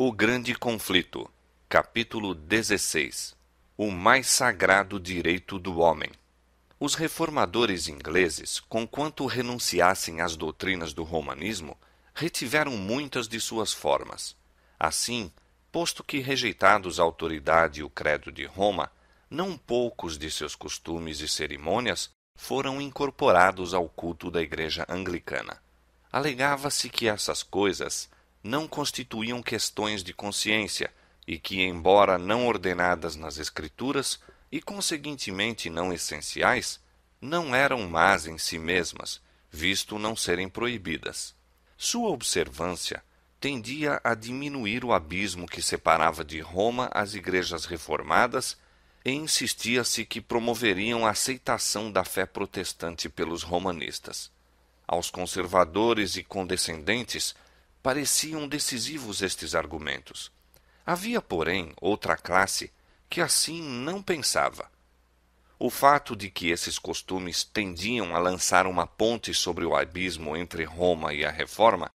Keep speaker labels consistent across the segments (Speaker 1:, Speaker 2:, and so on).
Speaker 1: O Grande Conflito, capítulo 16 O mais sagrado direito do homem. Os reformadores ingleses, conquanto renunciassem às doutrinas do romanismo, retiveram muitas de suas formas. Assim, posto que rejeitados a autoridade e o credo de Roma, não poucos de seus costumes e cerimônias foram incorporados ao culto da Igreja Anglicana. Alegava-se que essas coisas não constituíam questões de consciência e que, embora não ordenadas nas Escrituras e, conseguintemente, não essenciais, não eram más em si mesmas, visto não serem proibidas. Sua observância tendia a diminuir o abismo que separava de Roma as igrejas reformadas e insistia-se que promoveriam a aceitação da fé protestante pelos romanistas. Aos conservadores e condescendentes pareciam decisivos estes argumentos. Havia, porém, outra classe que assim não pensava. O fato de que esses costumes tendiam a lançar uma ponte sobre o abismo entre Roma e a Reforma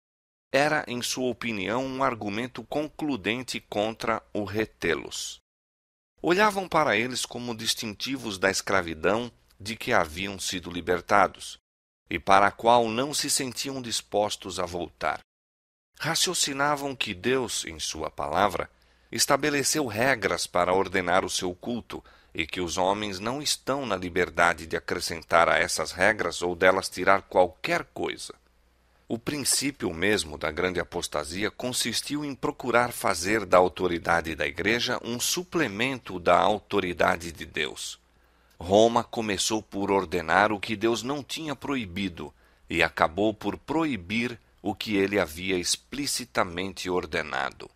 Speaker 1: era, em sua opinião, um argumento concludente contra o retê-los. Olhavam para eles como distintivos da escravidão de que haviam sido libertados e para a qual não se sentiam dispostos a voltar raciocinavam que Deus, em Sua palavra, estabeleceu regras para ordenar o seu culto e que os homens não estão na liberdade de acrescentar a essas regras ou delas tirar qualquer coisa. O princípio mesmo da grande apostasia consistiu em procurar fazer da autoridade da Igreja um suplemento da autoridade de Deus. Roma começou por ordenar o que Deus não tinha proibido e acabou por proibir o que ele havia explicitamente ordenado.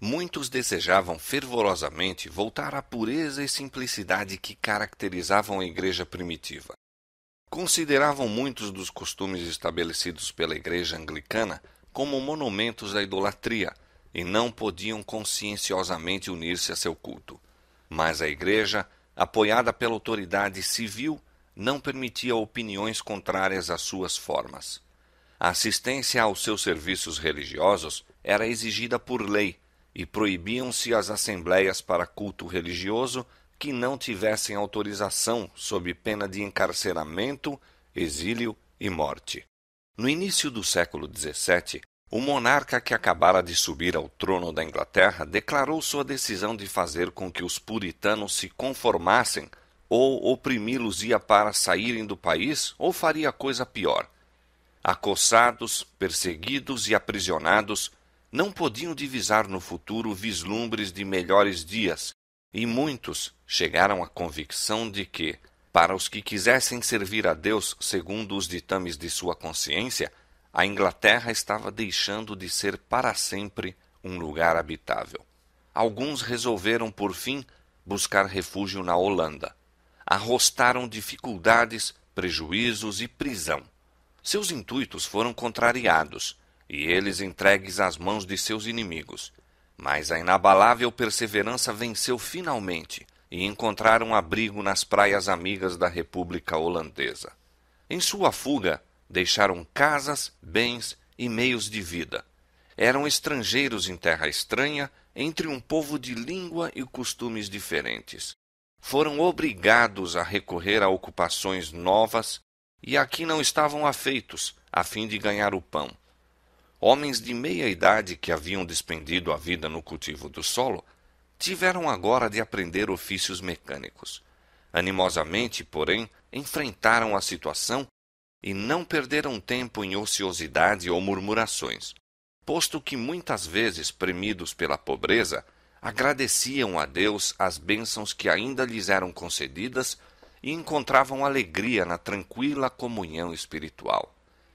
Speaker 1: Muitos desejavam fervorosamente voltar à pureza e simplicidade que caracterizavam a igreja primitiva. Consideravam muitos dos costumes estabelecidos pela igreja anglicana como monumentos da idolatria e não podiam conscienciosamente unir-se a seu culto. Mas a igreja, apoiada pela autoridade civil, não permitia opiniões contrárias às suas formas. A assistência aos seus serviços religiosos era exigida por lei e proibiam-se as assembleias para culto religioso que não tivessem autorização sob pena de encarceramento, exílio e morte. No início do século XVII, o monarca que acabara de subir ao trono da Inglaterra declarou sua decisão de fazer com que os puritanos se conformassem ou oprimi-los ia para saírem do país ou faria coisa pior acossados, perseguidos e aprisionados, não podiam divisar no futuro vislumbres de melhores dias, e muitos chegaram à convicção de que, para os que quisessem servir a Deus segundo os ditames de sua consciência, a Inglaterra estava deixando de ser para sempre um lugar habitável. Alguns resolveram, por fim, buscar refúgio na Holanda. Arrostaram dificuldades, prejuízos e prisão seus intuitos foram contrariados e eles entregues às mãos de seus inimigos. Mas a inabalável perseverança venceu finalmente e encontraram abrigo nas praias amigas da República Holandesa. Em sua fuga, deixaram casas, bens e meios de vida. Eram estrangeiros em terra estranha, entre um povo de língua e costumes diferentes. Foram obrigados a recorrer a ocupações novas e aqui não estavam afeitos, a fim de ganhar o pão. Homens de meia idade que haviam despendido a vida no cultivo do solo, tiveram agora de aprender ofícios mecânicos. Animosamente, porém, enfrentaram a situação e não perderam tempo em ociosidade ou murmurações, posto que muitas vezes, premidos pela pobreza, agradeciam a Deus as bênçãos que ainda lhes eram concedidas e encontravam alegria na tranquila comunhão espiritual.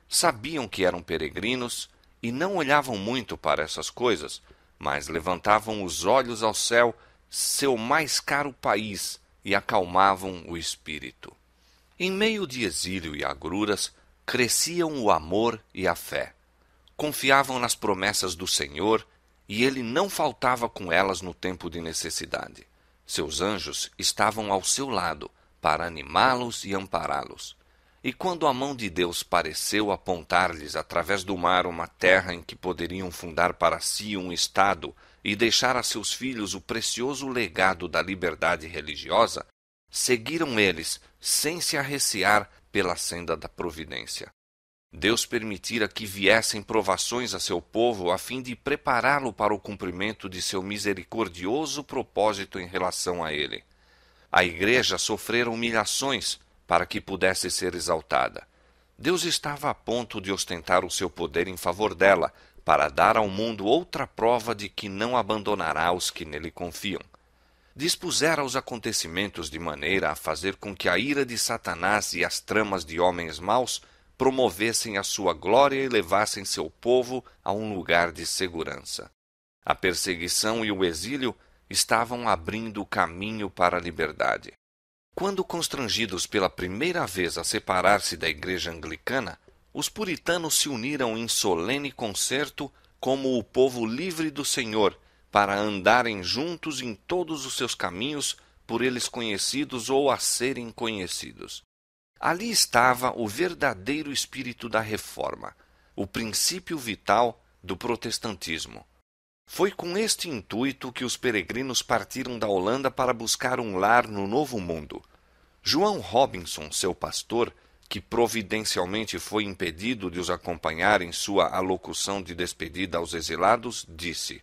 Speaker 1: Sabiam que eram peregrinos e não olhavam muito para essas coisas, mas levantavam os olhos ao céu, seu mais caro país, e acalmavam o espírito. Em meio de exílio e agruras, cresciam o amor e a fé. Confiavam nas promessas do Senhor e ele não faltava com elas no tempo de necessidade. Seus anjos estavam ao seu lado para animá-los e ampará-los. E quando a mão de Deus pareceu apontar-lhes através do mar uma terra em que poderiam fundar para si um Estado e deixar a seus filhos o precioso legado da liberdade religiosa, seguiram eles, sem se arrecear, pela senda da providência. Deus permitira que viessem provações a seu povo a fim de prepará-lo para o cumprimento de seu misericordioso propósito em relação a ele. A igreja sofrera humilhações para que pudesse ser exaltada. Deus estava a ponto de ostentar o seu poder em favor dela, para dar ao mundo outra prova de que não abandonará os que nele confiam. Dispusera os acontecimentos de maneira a fazer com que a ira de Satanás e as tramas de homens maus promovessem a sua glória e levassem seu povo a um lugar de segurança. A perseguição e o exílio estavam abrindo o caminho para a liberdade. Quando constrangidos pela primeira vez a separar-se da Igreja Anglicana, os puritanos se uniram em solene concerto como o povo livre do Senhor, para andarem juntos em todos os seus caminhos, por eles conhecidos ou a serem conhecidos. Ali estava o verdadeiro espírito da reforma, o princípio vital do protestantismo. Foi com este intuito que os peregrinos partiram da Holanda para buscar um lar no Novo Mundo. João Robinson, seu pastor, que providencialmente foi impedido de os acompanhar em sua alocução de despedida aos exilados, disse: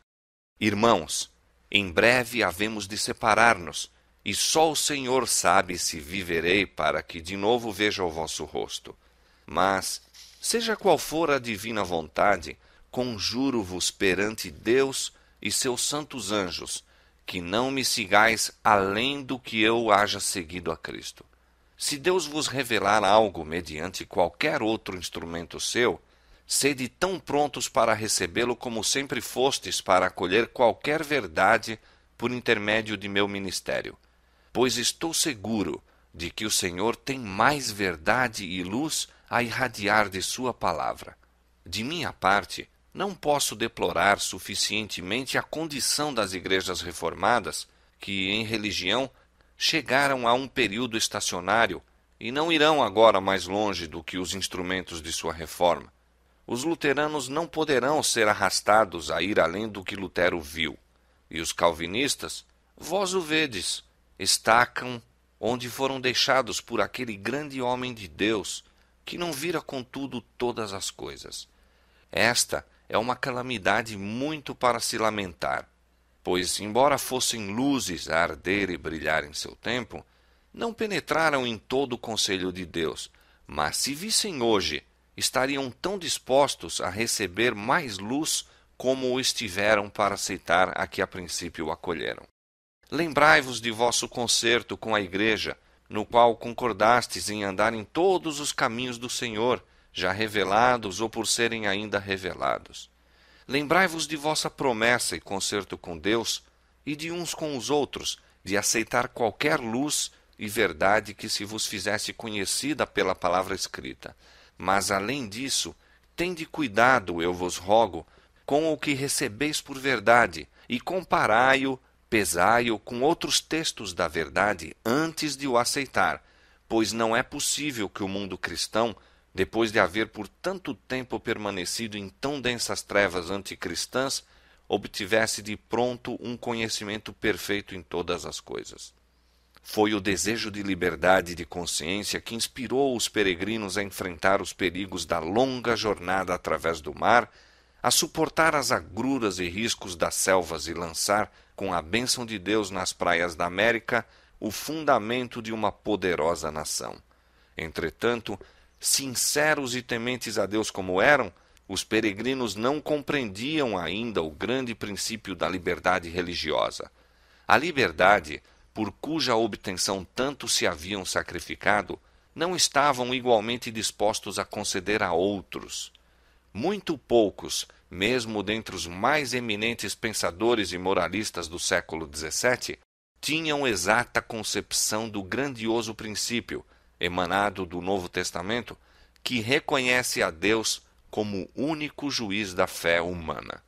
Speaker 1: Irmãos, em breve havemos de separar-nos, e só o Senhor sabe se viverei para que de novo veja o vosso rosto. Mas, seja qual for a divina vontade, conjuro-vos perante Deus e seus santos anjos, que não me sigais além do que eu haja seguido a Cristo. Se Deus vos revelar algo mediante qualquer outro instrumento seu, sede tão prontos para recebê-lo como sempre fostes para acolher qualquer verdade por intermédio de meu ministério. Pois estou seguro de que o Senhor tem mais verdade e luz a irradiar de Sua palavra. De minha parte, não posso deplorar suficientemente a condição das igrejas reformadas, que, em religião, chegaram a um período estacionário e não irão agora mais longe do que os instrumentos de sua reforma. Os luteranos não poderão ser arrastados a ir além do que Lutero viu, e os calvinistas, vós o vedes, estacam onde foram deixados por aquele grande homem de Deus, que não vira contudo todas as coisas. Esta é uma calamidade muito para se lamentar, pois, embora fossem luzes a arder e brilhar em seu tempo, não penetraram em todo o conselho de Deus, mas se vissem hoje, estariam tão dispostos a receber mais luz como o estiveram para aceitar a que a princípio acolheram. Lembrai-vos de vosso concerto com a Igreja, no qual concordastes em andar em todos os caminhos do Senhor, já revelados ou por serem ainda revelados. Lembrai-vos de vossa promessa e concerto com Deus e de uns com os outros, de aceitar qualquer luz e verdade que se vos fizesse conhecida pela palavra escrita. Mas além disso, tende cuidado, eu vos rogo, com o que recebeis por verdade, e comparai-o, pesai-o com outros textos da verdade antes de o aceitar, pois não é possível que o mundo cristão depois de haver por tanto tempo permanecido em tão densas trevas anticristãs, obtivesse de pronto um conhecimento perfeito em todas as coisas. Foi o desejo de liberdade e de consciência que inspirou os peregrinos a enfrentar os perigos da longa jornada através do mar, a suportar as agruras e riscos das selvas e lançar, com a bênção de Deus nas praias da América, o fundamento de uma poderosa nação. Entretanto, sinceros e tementes a Deus como eram, os peregrinos não compreendiam ainda o grande princípio da liberdade religiosa. A liberdade, por cuja obtenção tanto se haviam sacrificado, não estavam igualmente dispostos a conceder a outros. Muito poucos, mesmo dentre os mais eminentes pensadores e moralistas do século XVII, tinham exata concepção do grandioso princípio emanado do Novo Testamento, que reconhece a Deus como único juiz da fé humana.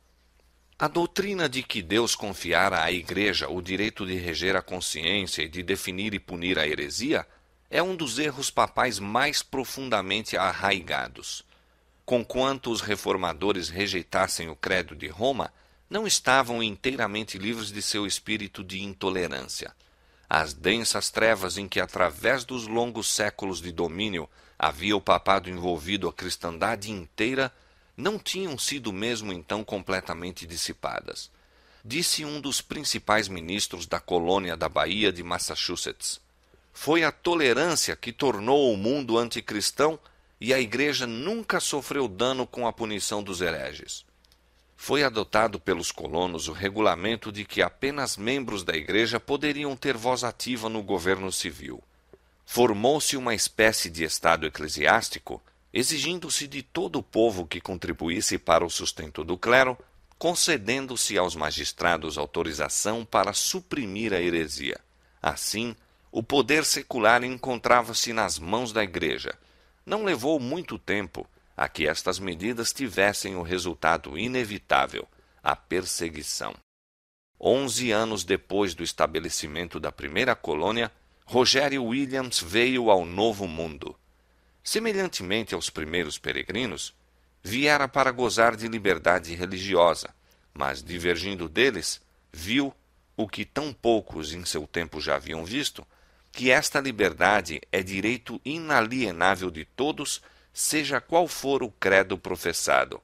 Speaker 1: A doutrina de que Deus confiara à Igreja o direito de reger a consciência e de definir e punir a heresia é um dos erros papais mais profundamente arraigados. Conquanto os reformadores rejeitassem o credo de Roma, não estavam inteiramente livres de seu espírito de intolerância as densas trevas em que, através dos longos séculos de domínio, havia o papado envolvido a cristandade inteira, não tinham sido mesmo então completamente dissipadas. Disse um dos principais ministros da colônia da Bahia de Massachusetts. Foi a tolerância que tornou o mundo anticristão e a Igreja nunca sofreu dano com a punição dos hereges foi adotado pelos colonos o regulamento de que apenas membros da Igreja poderiam ter voz ativa no governo civil. Formou-se uma espécie de Estado eclesiástico, exigindo-se de todo o povo que contribuísse para o sustento do clero, concedendo-se aos magistrados autorização para suprimir a heresia. Assim, o poder secular encontrava-se nas mãos da Igreja. Não levou muito tempo a que estas medidas tivessem o resultado inevitável, a perseguição. Onze anos depois do estabelecimento da primeira colônia, Rogério Williams veio ao Novo Mundo. Semelhantemente aos primeiros peregrinos, viera para gozar de liberdade religiosa, mas, divergindo deles, viu o que tão poucos em seu tempo já haviam visto, que esta liberdade é direito inalienável de todos seja qual for o credo professado.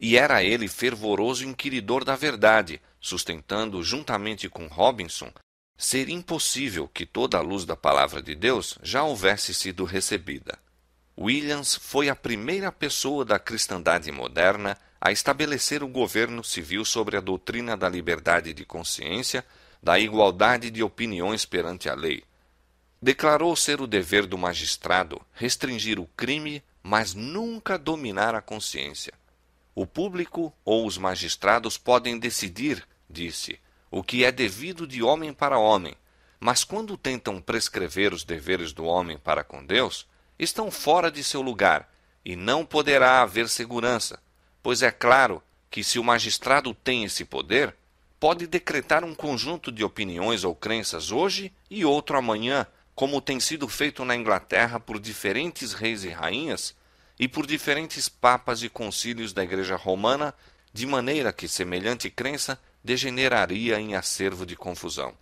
Speaker 1: E era ele fervoroso inquiridor da verdade, sustentando, juntamente com Robinson, ser impossível que toda a luz da palavra de Deus já houvesse sido recebida. Williams foi a primeira pessoa da cristandade moderna a estabelecer o governo civil sobre a doutrina da liberdade de consciência, da igualdade de opiniões perante a lei. Declarou ser o dever do magistrado restringir o crime mas nunca dominar a consciência. O público ou os magistrados podem decidir, disse, o que é devido de homem para homem, mas quando tentam prescrever os deveres do homem para com Deus, estão fora de seu lugar e não poderá haver segurança, pois é claro que se o magistrado tem esse poder, pode decretar um conjunto de opiniões ou crenças hoje e outro amanhã, como tem sido feito na Inglaterra por diferentes reis e rainhas e por diferentes papas e concílios da Igreja Romana, de maneira que semelhante crença degeneraria em acervo de confusão.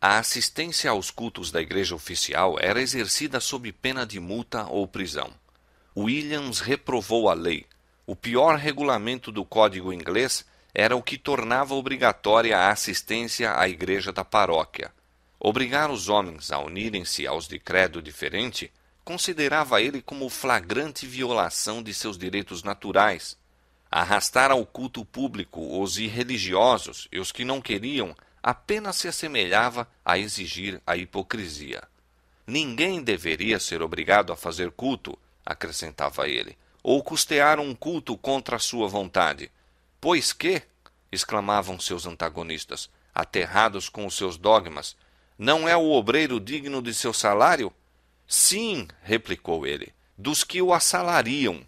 Speaker 1: A assistência aos cultos da Igreja oficial era exercida sob pena de multa ou prisão. Williams reprovou a lei. O pior regulamento do Código Inglês era o que tornava obrigatória a assistência à igreja da paróquia. Obrigar os homens a unirem-se aos de credo diferente considerava ele como flagrante violação de seus direitos naturais, arrastar ao culto público os irreligiosos e os que não queriam apenas se assemelhava a exigir a hipocrisia. Ninguém deveria ser obrigado a fazer culto, acrescentava ele, ou custear um culto contra a sua vontade. Pois que, exclamavam seus antagonistas, aterrados com os seus dogmas, não é o obreiro digno de seu salário? Sim, replicou ele, dos que o assalariam.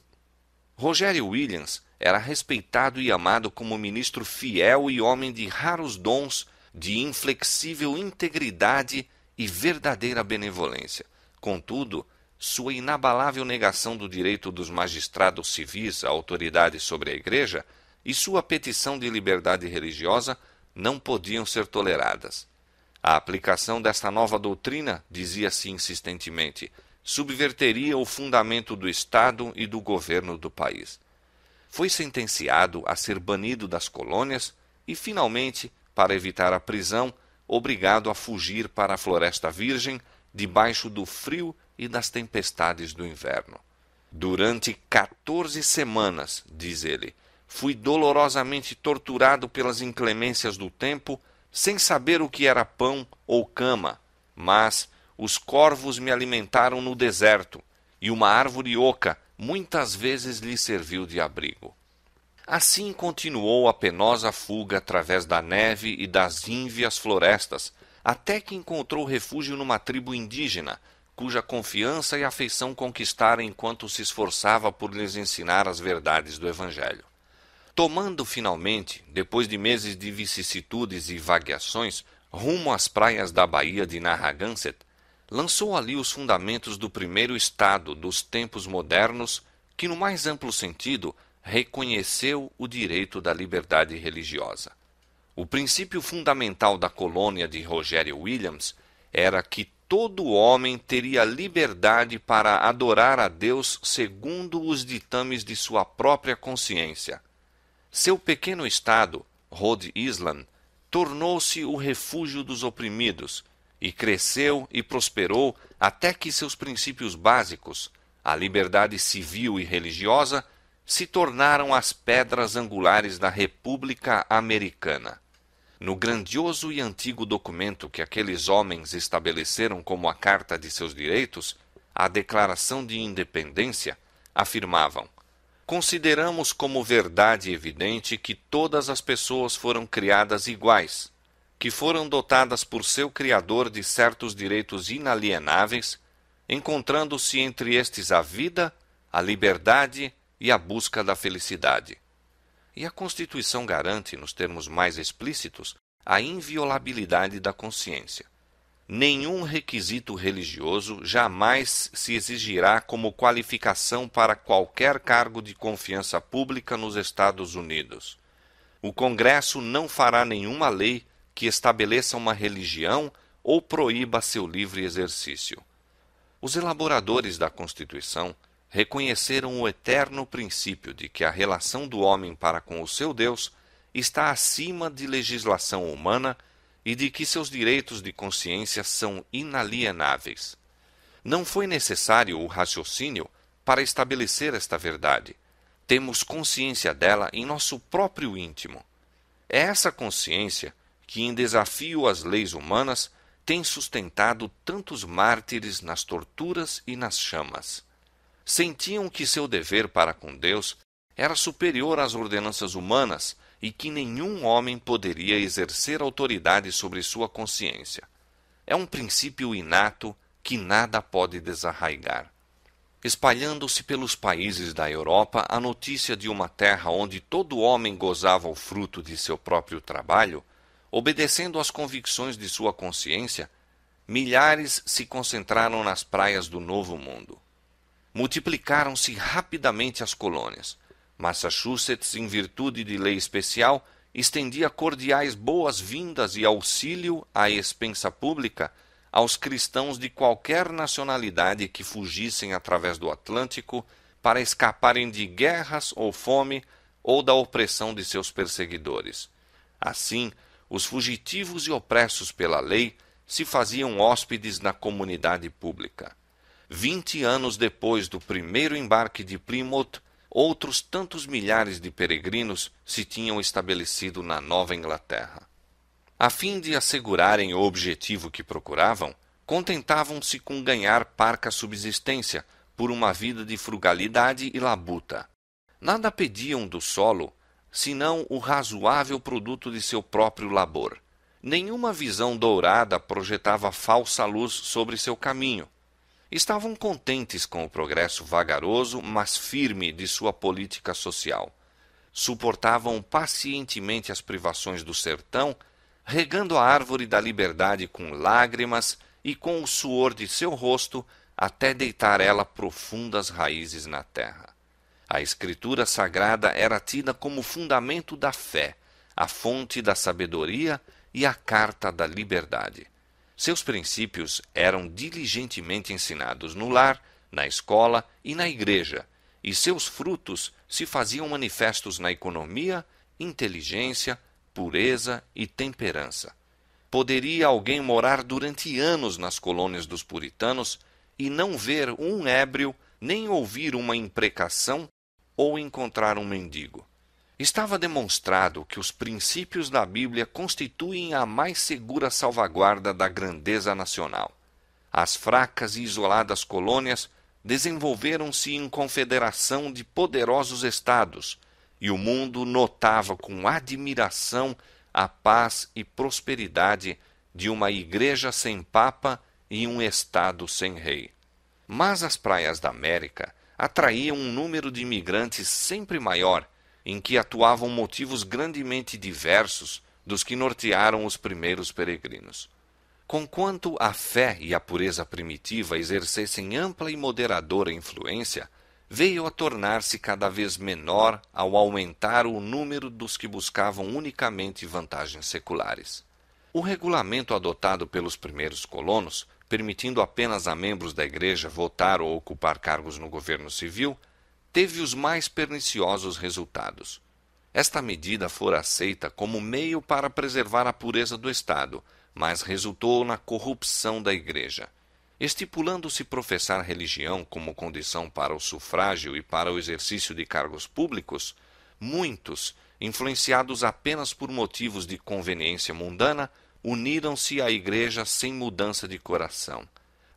Speaker 1: Rogério Williams era respeitado e amado como ministro fiel e homem de raros dons, de inflexível integridade e verdadeira benevolência. Contudo, sua inabalável negação do direito dos magistrados civis à autoridade sobre a Igreja e sua petição de liberdade religiosa não podiam ser toleradas. A aplicação desta nova doutrina, dizia-se assim insistentemente, subverteria o fundamento do Estado e do governo do país. Foi sentenciado a ser banido das colônias e, finalmente, para evitar a prisão, obrigado a fugir para a Floresta Virgem, debaixo do frio e das tempestades do inverno. Durante quatorze semanas, diz ele, fui dolorosamente torturado pelas inclemências do tempo sem saber o que era pão ou cama, mas os corvos me alimentaram no deserto, e uma árvore oca muitas vezes lhe serviu de abrigo. Assim continuou a penosa fuga através da neve e das ínvias florestas, até que encontrou refúgio numa tribo indígena, cuja confiança e afeição conquistara enquanto se esforçava por lhes ensinar as verdades do Evangelho tomando finalmente, depois de meses de vicissitudes e vagueações, rumo às praias da Baía de Narragansett, lançou ali os fundamentos do primeiro Estado dos tempos modernos que, no mais amplo sentido, reconheceu o direito da liberdade religiosa. O princípio fundamental da colônia de Rogério Williams era que todo homem teria liberdade para adorar a Deus segundo os ditames de sua própria consciência, seu pequeno estado, Rhode Island, tornou-se o refúgio dos oprimidos e cresceu e prosperou até que seus princípios básicos, a liberdade civil e religiosa, se tornaram as pedras angulares da República Americana. No grandioso e antigo documento que aqueles homens estabeleceram como a Carta de seus Direitos, a Declaração de Independência, afirmavam: consideramos como verdade evidente que todas as pessoas foram criadas iguais, que foram dotadas por seu Criador de certos direitos inalienáveis, encontrando-se entre estes a vida, a liberdade e a busca da felicidade. E a Constituição garante, nos termos mais explícitos, a inviolabilidade da consciência nenhum requisito religioso jamais se exigirá como qualificação para qualquer cargo de confiança pública nos Estados Unidos. O Congresso não fará nenhuma lei que estabeleça uma religião ou proíba seu livre exercício. Os elaboradores da Constituição reconheceram o eterno princípio de que a relação do homem para com o seu Deus está acima de legislação humana e de que seus direitos de consciência são inalienáveis. Não foi necessário o raciocínio para estabelecer esta verdade. Temos consciência dela em nosso próprio íntimo. É essa consciência que, em desafio às leis humanas, tem sustentado tantos mártires nas torturas e nas chamas. Sentiam que seu dever para com Deus era superior às ordenanças humanas e que nenhum homem poderia exercer autoridade sobre sua consciência. É um princípio inato que nada pode desarraigar. Espalhando-se pelos países da Europa a notícia de uma terra onde todo homem gozava o fruto de seu próprio trabalho, obedecendo às convicções de sua consciência, milhares se concentraram nas praias do Novo Mundo. Multiplicaram-se rapidamente as colônias, Massachusetts, em virtude de lei especial, estendia cordiais boas-vindas e auxílio à expensa pública aos cristãos de qualquer nacionalidade que fugissem através do Atlântico para escaparem de guerras ou fome ou da opressão de seus perseguidores. Assim, os fugitivos e opressos pela lei se faziam hóspedes na comunidade pública. Vinte anos depois do primeiro embarque de Plymouth, outros tantos milhares de peregrinos se tinham estabelecido na Nova Inglaterra. A fim de assegurarem o objetivo que procuravam, contentavam-se com ganhar parca subsistência por uma vida de frugalidade e labuta. Nada pediam do solo senão o razoável produto de seu próprio labor. Nenhuma visão dourada projetava falsa luz sobre seu caminho, estavam contentes com o progresso vagaroso, mas firme de sua política social. Suportavam pacientemente as privações do sertão, regando a árvore da liberdade com lágrimas e com o suor de seu rosto até deitar ela profundas raízes na terra. A escritura sagrada era tida como fundamento da fé, a fonte da sabedoria e a carta da liberdade. Seus princípios eram diligentemente ensinados no lar, na escola e na igreja, e seus frutos se faziam manifestos na economia, inteligência, pureza e temperança. Poderia alguém morar durante anos nas colônias dos puritanos e não ver um ébrio, nem ouvir uma imprecação ou encontrar um mendigo. Estava demonstrado que os princípios da Bíblia constituem a mais segura salvaguarda da grandeza nacional. As fracas e isoladas colônias desenvolveram-se em confederação de poderosos estados, e o mundo notava com admiração a paz e prosperidade de uma igreja sem papa e um estado sem rei. Mas as praias da América atraíam um número de imigrantes sempre maior em que atuavam motivos grandemente diversos dos que nortearam os primeiros peregrinos. Conquanto a fé e a pureza primitiva exercessem ampla e moderadora influência, veio a tornar-se cada vez menor ao aumentar o número dos que buscavam unicamente vantagens seculares. O regulamento adotado pelos primeiros colonos, permitindo apenas a membros da Igreja votar ou ocupar cargos no governo civil, teve os mais perniciosos resultados. Esta medida fora aceita como meio para preservar a pureza do Estado, mas resultou na corrupção da Igreja. Estipulando-se professar religião como condição para o sufrágio e para o exercício de cargos públicos, muitos, influenciados apenas por motivos de conveniência mundana, uniram-se à Igreja sem mudança de coração.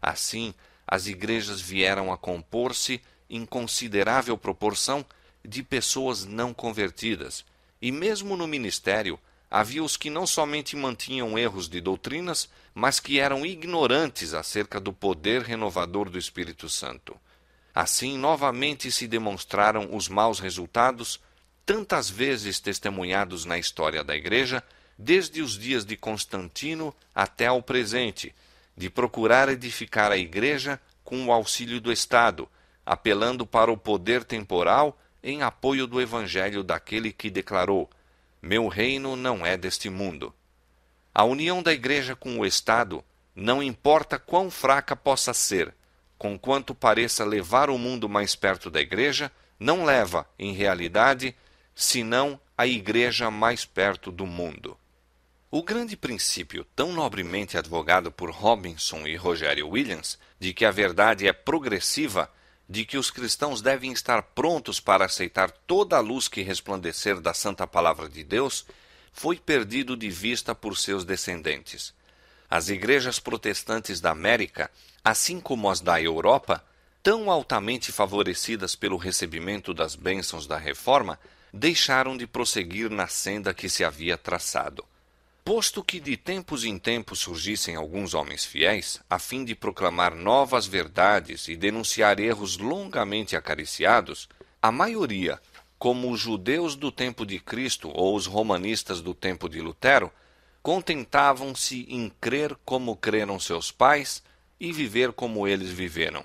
Speaker 1: Assim, as igrejas vieram a compor-se em considerável proporção de pessoas não convertidas, e mesmo no ministério havia os que não somente mantinham erros de doutrinas, mas que eram ignorantes acerca do poder renovador do Espírito Santo. Assim, novamente se demonstraram os maus resultados, tantas vezes testemunhados na história da Igreja, desde os dias de Constantino até ao presente, de procurar edificar a Igreja com o auxílio do Estado, apelando para o poder temporal em apoio do evangelho daquele que declarou: Meu reino não é deste mundo. A união da Igreja com o Estado não importa quão fraca possa ser, conquanto pareça levar o mundo mais perto da Igreja, não leva, em realidade, senão a Igreja mais perto do mundo. O grande princípio, tão nobremente advogado por Robinson e Rogério Williams, de que a verdade é progressiva, de que os cristãos devem estar prontos para aceitar toda a luz que resplandecer da Santa Palavra de Deus, foi perdido de vista por seus descendentes. As igrejas protestantes da América, assim como as da Europa, tão altamente favorecidas pelo recebimento das bênçãos da Reforma, deixaram de prosseguir na senda que se havia traçado. Posto que de tempos em tempos surgissem alguns homens fiéis, a fim de proclamar novas verdades e denunciar erros longamente acariciados, a maioria, como os judeus do tempo de Cristo ou os romanistas do tempo de Lutero, contentavam-se em crer como creram seus pais e viver como eles viveram.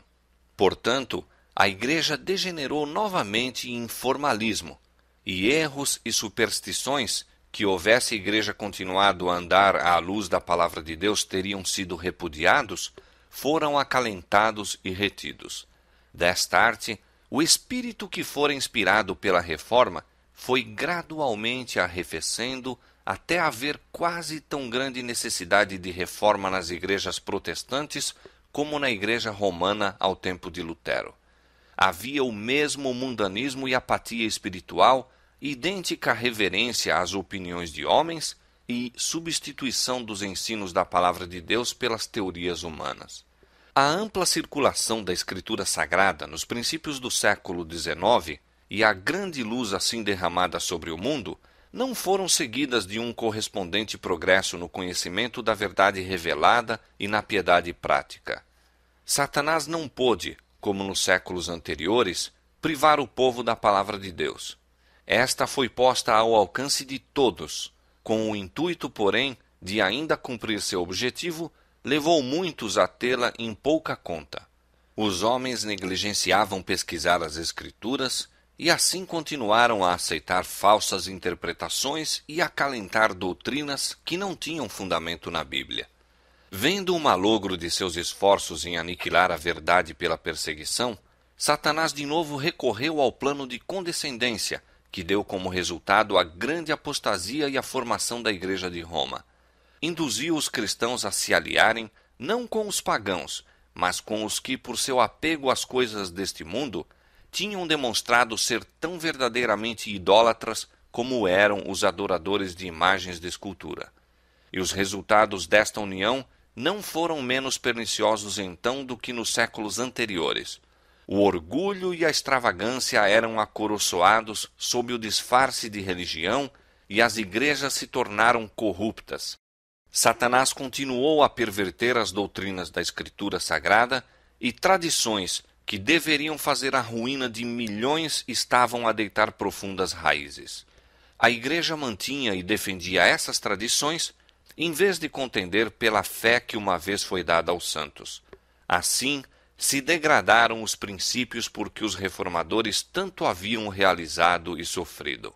Speaker 1: Portanto, a Igreja degenerou novamente em formalismo, e erros e superstições que houvesse igreja continuado a andar à luz da palavra de Deus teriam sido repudiados, foram acalentados e retidos. Desta arte, o espírito que fora inspirado pela reforma foi gradualmente arrefecendo até haver quase tão grande necessidade de reforma nas igrejas protestantes como na igreja romana ao tempo de Lutero. Havia o mesmo mundanismo e apatia espiritual idêntica reverência às opiniões de homens e substituição dos ensinos da palavra de Deus pelas teorias humanas. A ampla circulação da escritura sagrada nos princípios do século XIX e a grande luz assim derramada sobre o mundo não foram seguidas de um correspondente progresso no conhecimento da verdade revelada e na piedade prática. Satanás não pôde, como nos séculos anteriores, privar o povo da palavra de Deus. Esta foi posta ao alcance de todos, com o intuito, porém, de ainda cumprir seu objetivo, levou muitos a tê-la em pouca conta. Os homens negligenciavam pesquisar as Escrituras e assim continuaram a aceitar falsas interpretações e a calentar doutrinas que não tinham fundamento na Bíblia. Vendo o malogro de seus esforços em aniquilar a verdade pela perseguição, Satanás de novo recorreu ao plano de condescendência que deu como resultado a grande apostasia e a formação da Igreja de Roma. Induziu os cristãos a se aliarem não com os pagãos, mas com os que, por seu apego às coisas deste mundo, tinham demonstrado ser tão verdadeiramente idólatras como eram os adoradores de imagens de escultura. E os resultados desta união não foram menos perniciosos então do que nos séculos anteriores. O orgulho e a extravagância eram acoroçoados sob o disfarce de religião e as igrejas se tornaram corruptas. Satanás continuou a perverter as doutrinas da Escritura Sagrada e tradições que deveriam fazer a ruína de milhões estavam a deitar profundas raízes. A Igreja mantinha e defendia essas tradições em vez de contender pela fé que uma vez foi dada aos santos. Assim, se degradaram os princípios por que os reformadores tanto haviam realizado e sofrido.